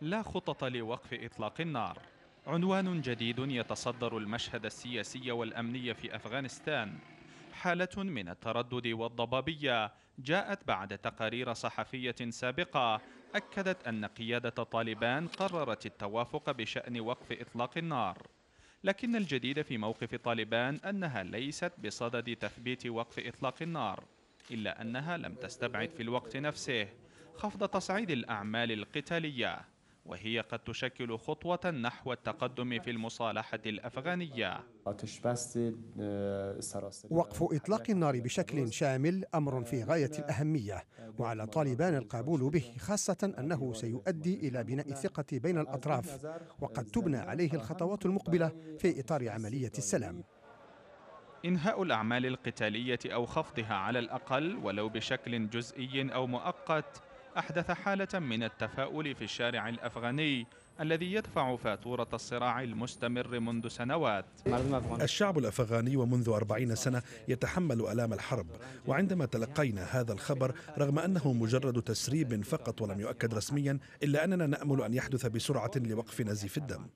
لا خطط لوقف إطلاق النار عنوان جديد يتصدر المشهد السياسي والأمني في أفغانستان حالة من التردد والضبابية جاءت بعد تقارير صحفية سابقة أكدت أن قيادة طالبان قررت التوافق بشأن وقف إطلاق النار لكن الجديد في موقف طالبان أنها ليست بصدد تثبيت وقف إطلاق النار إلا أنها لم تستبعد في الوقت نفسه خفض تصعيد الأعمال القتالية وهي قد تشكل خطوة نحو التقدم في المصالحة الأفغانية وقف إطلاق النار بشكل شامل أمر في غاية الأهمية وعلى طالبان القبول به خاصة أنه سيؤدي إلى بناء الثقة بين الأطراف وقد تبنى عليه الخطوات المقبلة في إطار عملية السلام إنهاء الأعمال القتالية أو خفضها على الأقل ولو بشكل جزئي أو مؤقت أحدث حالة من التفاؤل في الشارع الأفغاني الذي يدفع فاتورة الصراع المستمر منذ سنوات الشعب الأفغاني ومنذ أربعين سنة يتحمل ألام الحرب وعندما تلقينا هذا الخبر رغم أنه مجرد تسريب فقط ولم يؤكد رسميا إلا أننا نأمل أن يحدث بسرعة لوقف نزيف الدم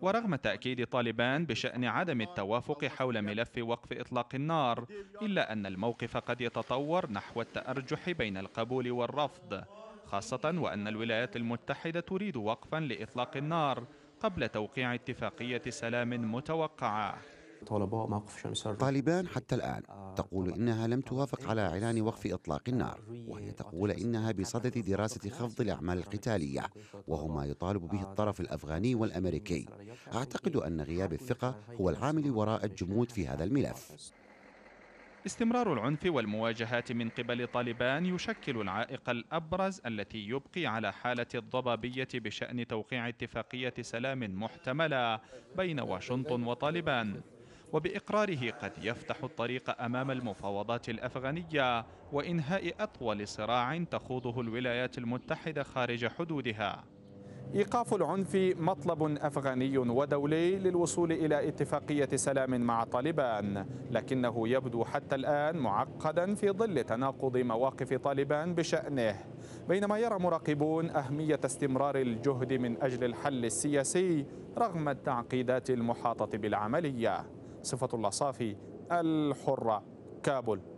ورغم تأكيد طالبان بشأن عدم التوافق حول ملف وقف إطلاق النار إلا أن الموقف قد يتطور نحو التأرجح بين القبول والرفض خاصة وأن الولايات المتحدة تريد وقفا لإطلاق النار قبل توقيع اتفاقية سلام متوقعة طالبان حتى الآن تقول إنها لم توافق على إعلان وقف إطلاق النار وهي تقول إنها بصدد دراسة خفض الأعمال القتالية وهو ما يطالب به الطرف الأفغاني والأمريكي أعتقد أن غياب الثقة هو العامل وراء الجمود في هذا الملف استمرار العنف والمواجهات من قبل طالبان يشكل العائق الأبرز التي يبقي على حالة الضبابية بشأن توقيع اتفاقية سلام محتملة بين واشنطن وطالبان وبإقراره قد يفتح الطريق أمام المفاوضات الأفغانية وإنهاء أطول صراع تخوضه الولايات المتحدة خارج حدودها إيقاف العنف مطلب أفغاني ودولي للوصول إلى اتفاقية سلام مع طالبان لكنه يبدو حتى الآن معقدا في ظل تناقض مواقف طالبان بشأنه بينما يرى مراقبون أهمية استمرار الجهد من أجل الحل السياسي رغم التعقيدات المحاطة بالعملية صفة الله صافي الحرة كابل